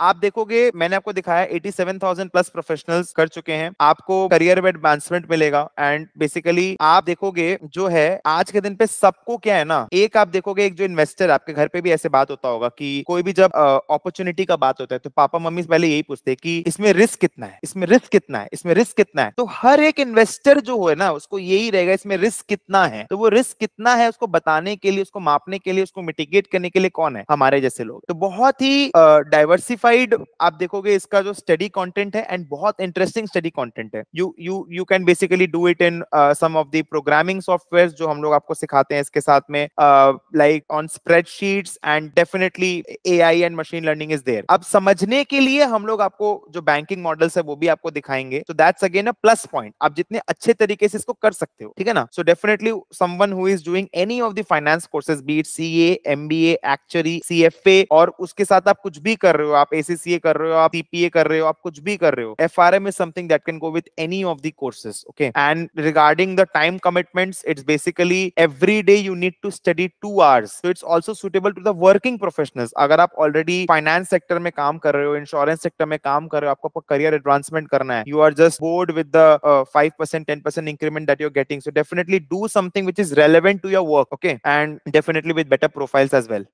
आप देखोगे मैंने आपको दिखाया 87,000 प्लस प्रोफेशनल्स कर चुके हैं आपको करियर में एडवांसमेंट मिलेगा एंड बेसिकली आप देखोगे जो है आज के दिन पे सबको क्या है ना एक आप देखोगे एक जो इन्वेस्टर आपके घर पे भी ऐसे बात होता होगा कि कोई भी जब अपॉर्चुनिटी का बात होता है तो पापा मम्मी पहले यही पूछते कि इसमें रिस्क कितना है इसमें रिस्क कितना है इसमें रिस्क कितना है तो हर एक इन्वेस्टर जो है ना उसको यही रहेगा इसमें रिस्क कितना है तो वो रिस्क कितना है उसको बताने के लिए उसको मापने के लिए उसको मिटिगेट करने के लिए कौन है हमारे जैसे लोग तो बहुत ही डायवर्सिफाइड वेरीफाइड आप देखोगे इसका जो स्टडी कंटेंट है एंड बहुत इंटरेस्टिंग स्टडी कंटेंट है you you you can basically do it in some of the programming software जो हम लोग आपको सिखाते हैं इसके साथ में like on spreadsheets and definitely AI and machine learning is there अब समझने के लिए हम लोग आपको जो बैंकिंग मॉडल्स है वो भी आपको दिखाएंगे तो that's again a plus point आप जितने अच्छे तरीके से इसको कर सकते हो ठीक है ना so definitely someone who is doing any of the finance courses be it CA MBA actuary CFA और उसके साथ आप कुछ भी कर रहे हो आप एसीसीए कर रहे हो आप सीपीए कर रहे हो आप कुछ भी कर रहे हो F R M is something that can go with any of the courses okay and regarding the time commitments it's basically every day you need to study two hours so it's also suitable to the working professional अगर आप already finance sector में काम कर रहे हो insurance sector में काम कर रहे हो आपको करियर एडवांसमेंट करना है you are just bored with the five percent ten percent increment that you're getting so definitely do something which is relevant to your work okay and definitely with better profiles as well